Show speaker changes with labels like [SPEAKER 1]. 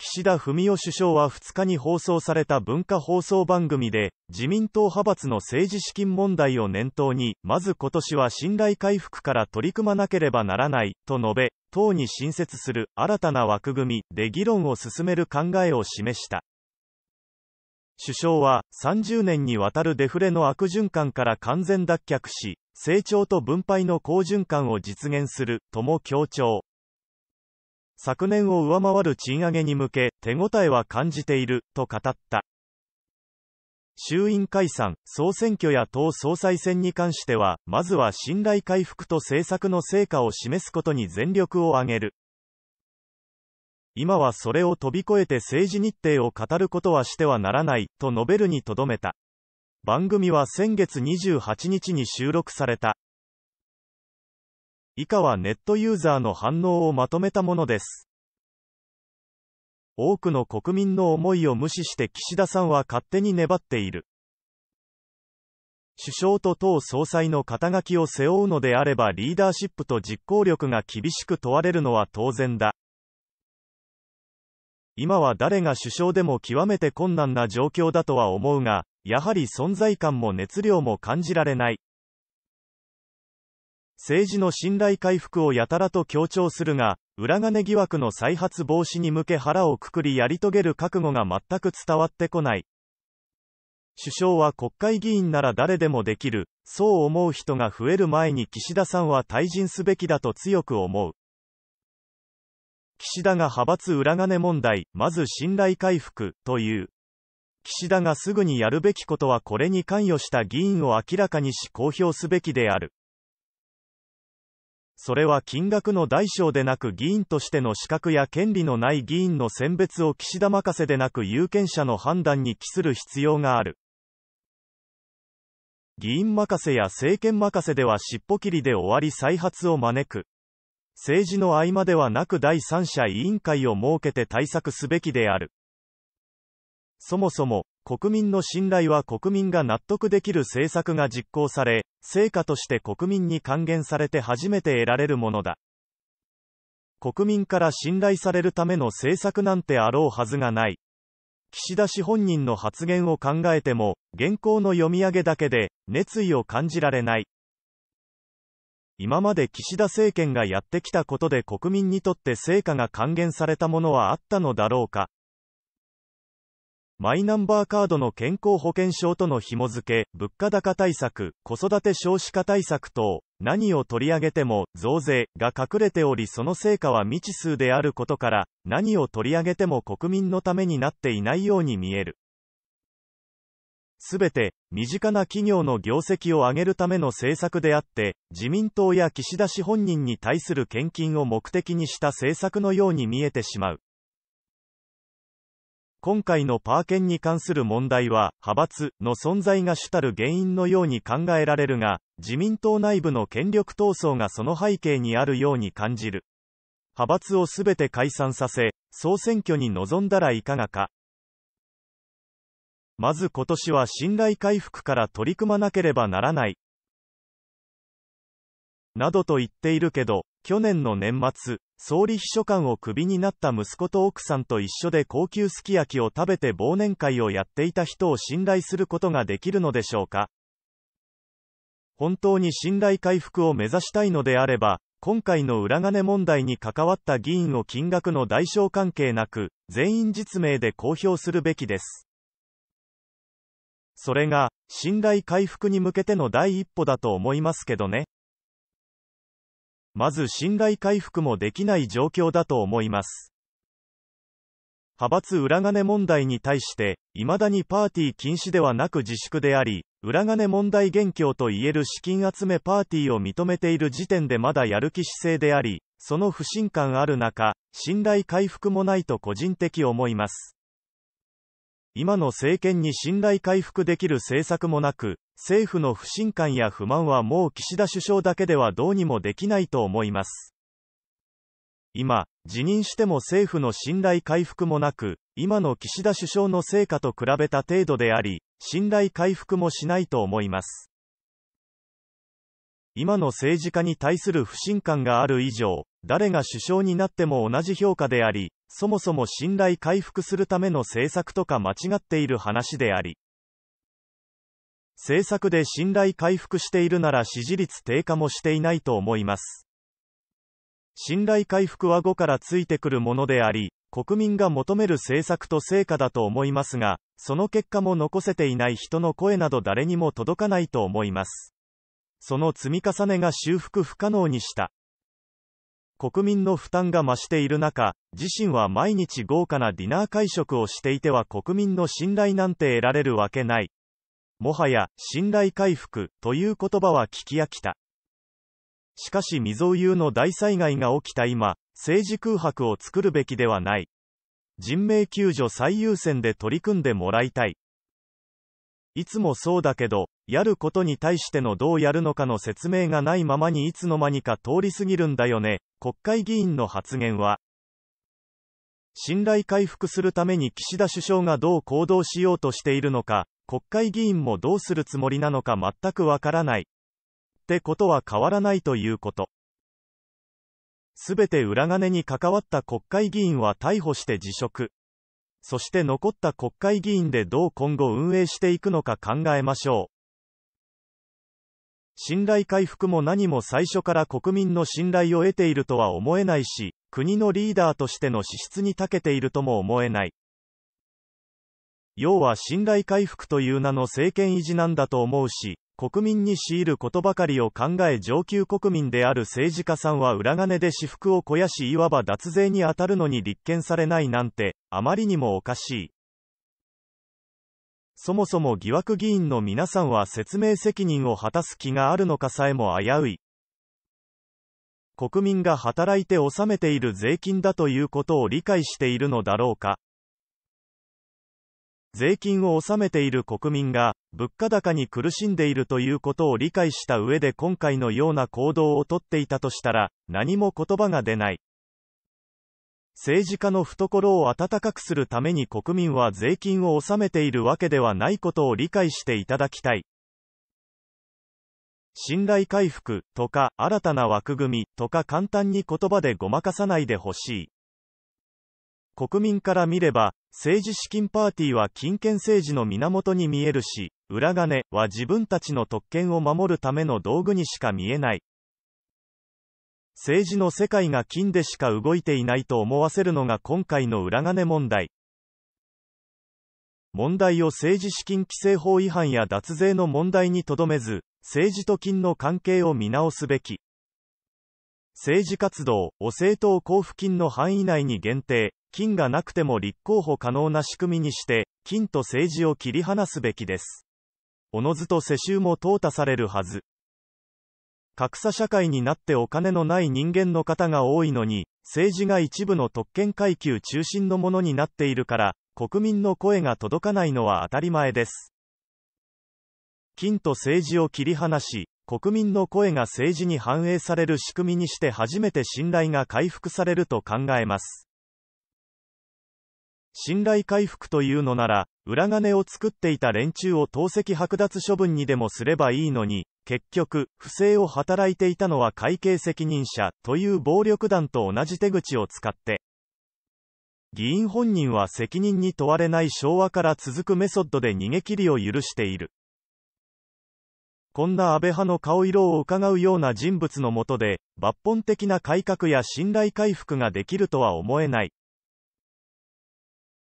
[SPEAKER 1] 岸田文雄首相は2日に放送された文化放送番組で、自民党派閥の政治資金問題を念頭に、まず今年は信頼回復から取り組まなければならない、と述べ、党に新設する新たな枠組みで議論を進める考えを示した。首相は、30年にわたるデフレの悪循環から完全脱却し、成長と分配の好循環を実現する、とも強調。昨年を上回る賃上げに向け、手応えは感じている、と語った。衆院解散、総選挙や党総裁選に関しては、まずは信頼回復と政策の成果を示すことに全力を挙げる。今はそれを飛び越えて政治日程を語ることはしてはならない、と述べるにとどめた。番組は先月28日に収録された。以下はネットユーザーの反応をまとめたものです。多くの国民の思いを無視して岸田さんは勝手に粘っている。首相と党総裁の肩書きを背負うのであればリーダーシップと実行力が厳しく問われるのは当然だ。今は誰が首相でも極めて困難な状況だとは思うが、やはり存在感も熱量も感じられない。政治の信頼回復をやたらと強調するが、裏金疑惑の再発防止に向け腹をくくりやり遂げる覚悟が全く伝わってこない。首相は国会議員なら誰でもできる、そう思う人が増える前に岸田さんは退陣すべきだと強く思う。岸田が派閥裏金問題、まず信頼回復、という。岸田がすぐにやるべきことはこれに関与した議員を明らかにし公表すべきである。それは金額の大小でなく議員としての資格や権利のない議員の選別を岸田任せでなく有権者の判断に期する必要がある。議員任せや政権任せでは尻尾切りで終わり再発を招く。政治の合間ではなく第三者委員会を設けて対策すべきである。そもそも、国民の信頼は国民が納得できる政策が実行され、成果として国民に還元されて初めて得られるものだ。国民から信頼されるための政策なんてあろうはずがない。岸田氏本人の発言を考えても、原稿の読み上げだけで、熱意を感じられない。今まで岸田政権がやってきたことで国民にとって成果が還元されたものはあったのだろうか。マイナンバーカードの健康保険証との紐付け、物価高対策、子育て少子化対策等、何を取り上げても、増税が隠れておりその成果は未知数であることから、何を取り上げても国民のためになっていないように見える。すべて、身近な企業の業績を上げるための政策であって、自民党や岸田氏本人に対する献金を目的にした政策のように見えてしまう。今回のパーケンに関する問題は、派閥の存在が主たる原因のように考えられるが、自民党内部の権力闘争がその背景にあるように感じる。派閥をすべて解散させ、総選挙に臨んだらいかがか。まず今年は信頼回復から取り組まなければならない。などと言っているけど、去年の年末、総理秘書官をクビになった息子と奥さんと一緒で高級すき焼きを食べて忘年会をやっていた人を信頼することができるのでしょうか本当に信頼回復を目指したいのであれば、今回の裏金問題に関わった議員を金額の代償関係なく、全員実名で公表するべきです。それが、信頼回復に向けての第一歩だと思いますけどね。まず信頼回復もできない状況だと思います。派閥裏金問題に対して、未だにパーティー禁止ではなく自粛であり、裏金問題元凶といえる資金集めパーティーを認めている時点でまだやる気姿勢であり、その不信感ある中、信頼回復もないと個人的思います。今の政権に信頼回復できる政策もなく、政府の不信感や不満はもう岸田首相だけではどうにもできないと思います。今、辞任しても政府の信頼回復もなく、今の岸田首相の成果と比べた程度であり、信頼回復もしないと思います。今の政治家に対する不信感がある以上、誰が首相になっても同じ評価であり、そもそも信頼回復するための政策とか間違っている話であり、政策で信頼回復しているなら支持率低下もしていないと思います。信頼回復は後からついてくるものであり、国民が求める政策と成果だと思いますが、その結果も残せていない人の声など誰にも届かないと思います。その積み重ねが修復不可能にした。国民の負担が増している中、自身は毎日豪華なディナー会食をしていては国民の信頼なんて得られるわけない。もはや、信頼回復、という言葉は聞き飽きた。しかし未曾有の大災害が起きた今、政治空白を作るべきではない。人命救助最優先で取り組んでもらいたい。いつもそうだけど、やることに対してのどうやるのかの説明がないままにいつの間にか通り過ぎるんだよね、国会議員の発言は。信頼回復するために岸田首相がどう行動しようとしているのか、国会議員もどうするつもりなのか全くわからない。ってことは変わらないということ。すべて裏金に関わった国会議員は逮捕して辞職。そして残った国会議員でどう今後運営していくのか考えましょう。信頼回復も何も最初から国民の信頼を得ているとは思えないし、国のリーダーとしての資質に長けているとも思えない。要は信頼回復という名の政権維持なんだと思うし、国民に強いることばかりを考え上級国民である政治家さんは裏金で私服を肥やしいわば脱税に当たるのに立件されないなんて、あまりにもおかしい。そもそも疑惑議員の皆さんは説明責任を果たす気があるのかさえも危うい。国民が働いて納めている税金だということを理解しているのだろうか。税金を納めている国民が、物価高に苦しんでいるということを理解した上で今回のような行動をとっていたとしたら、何も言葉が出ない。政治家の懐を温かくするために国民は税金を納めているわけではないことを理解していただきたい。信頼回復とか新たな枠組みとか簡単に言葉でごまかさないでほしい。国民から見れば、政治資金パーティーは金権政治の源に見えるし、裏金は自分たちの特権を守るための道具にしか見えない。政治の世界が金でしか動いていないと思わせるのが今回の裏金問題。問題を政治資金規正法違反や脱税の問題にとどめず、政治と金の関係を見直すべき。政治活動を政党交付金の範囲内に限定、金がなくても立候補可能な仕組みにして、金と政治を切り離すべきです。おのずと世襲も淘汰されるはず。格差社会になってお金のない人間の方が多いのに、政治が一部の特権階級中心のものになっているから、国民の声が届かないのは当たり前です。金と政治を切り離し、国民の声が政治に反映される仕組みにして初めて信頼が回復されると考えます。信頼回復というのなら、裏金を作っていた連中を投石剥奪処分にでもすればいいのに、結局、不正を働いていたのは会計責任者という暴力団と同じ手口を使って、議員本人は責任に問われない昭和から続くメソッドで逃げ切りを許している。こんな安倍派の顔色を伺うような人物のもとで、抜本的な改革や信頼回復ができるとは思えない。